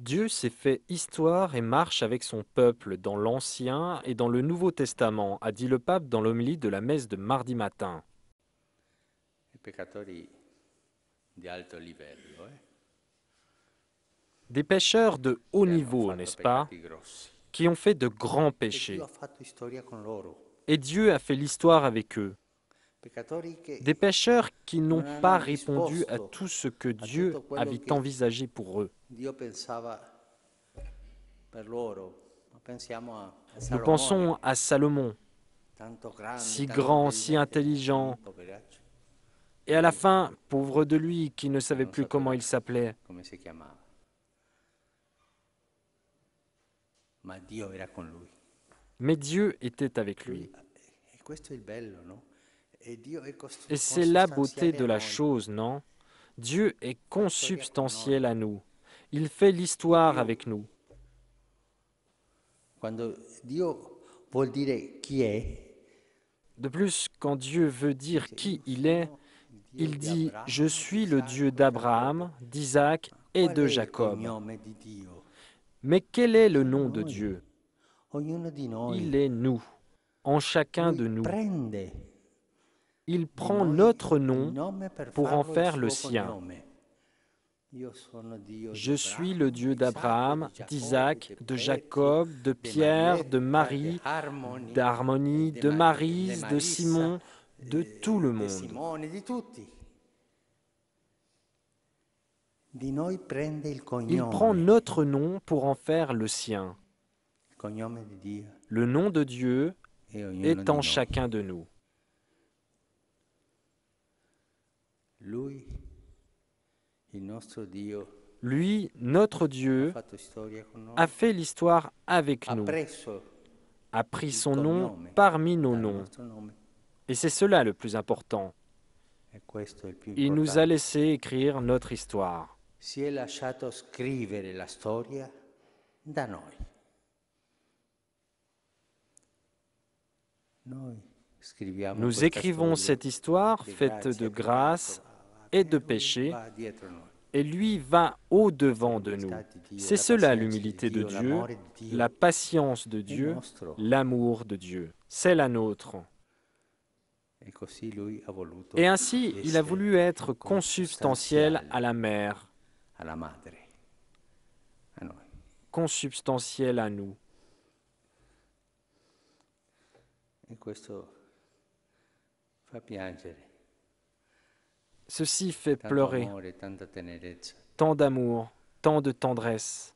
Dieu s'est fait histoire et marche avec son peuple dans l'Ancien et dans le Nouveau Testament, a dit le pape dans l'homélie de la messe de mardi matin. Eh? Des pécheurs de haut niveau, n'est-ce pas, qui ont fait de grands péchés. Et Dieu a fait l'histoire avec eux des pêcheurs qui n'ont pas répondu à tout ce que Dieu avait envisagé pour eux. Nous pensons à Salomon, si grand, si intelligent, et à la fin, pauvre de lui qui ne savait plus comment il s'appelait. Mais Dieu était avec lui. E et c'est la beauté de la chose, non Dieu est consubstantiel à nous. Il fait l'histoire avec nous. De plus, quand Dieu veut dire qui il est, il dit « Je suis le Dieu d'Abraham, d'Isaac et de Jacob ». Mais quel est le nom de Dieu Il est nous, en chacun de nous il prend notre nom pour en faire le sien. Je suis le Dieu d'Abraham, d'Isaac, de Jacob, de Pierre, de Marie, d'Harmonie, de Marise, de Simon, de tout le monde. Il prend notre nom pour en faire le sien. Le nom de Dieu e est en chacun de nous. Lui, notre Dieu, a fait l'histoire avec nous, a pris son nom parmi nos noms. Et c'est cela le plus important. E il nous a laissé écrire notre histoire. Nous écrivons cette histoire faite de grâce et de péché, et lui va au-devant de nous. C'est cela l'humilité de Dieu, la patience de Dieu, l'amour de Dieu. C'est la nôtre. Et ainsi, il a voulu être consubstantiel à la mère, consubstantiel à nous. Et Ceci fait pleurer. Tant d'amour, tant de tendresse.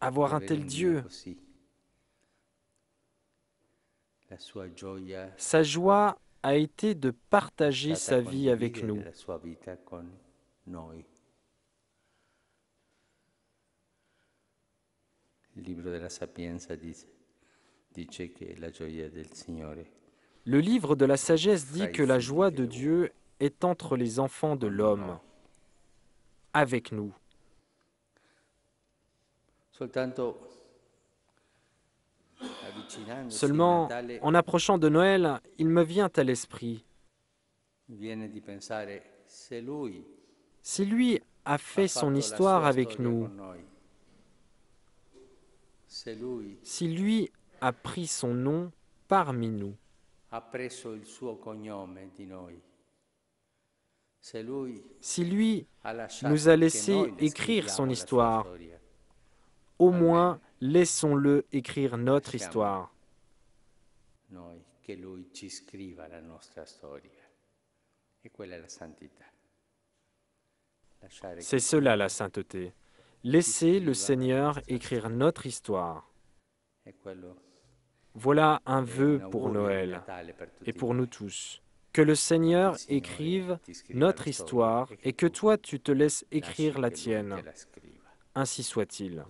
Avoir un tel Dieu, sa joie a été de partager sa vie avec nous. Le livre de la sagesse dit que la joie de Dieu est est entre les enfants de l'homme, avec nous. Seulement, en approchant de Noël, il me vient à l'esprit. Si lui a fait son histoire avec nous, si lui a pris son nom parmi nous, si lui nous a laissé écrire son histoire, au moins laissons-le écrire notre histoire. E C'est cela la sainteté. Laissez le Seigneur écrire notre histoire. E voilà un vœu pour Noël et pour nous tous que le Seigneur écrive notre histoire et que toi tu te laisses écrire la tienne. Ainsi soit-il.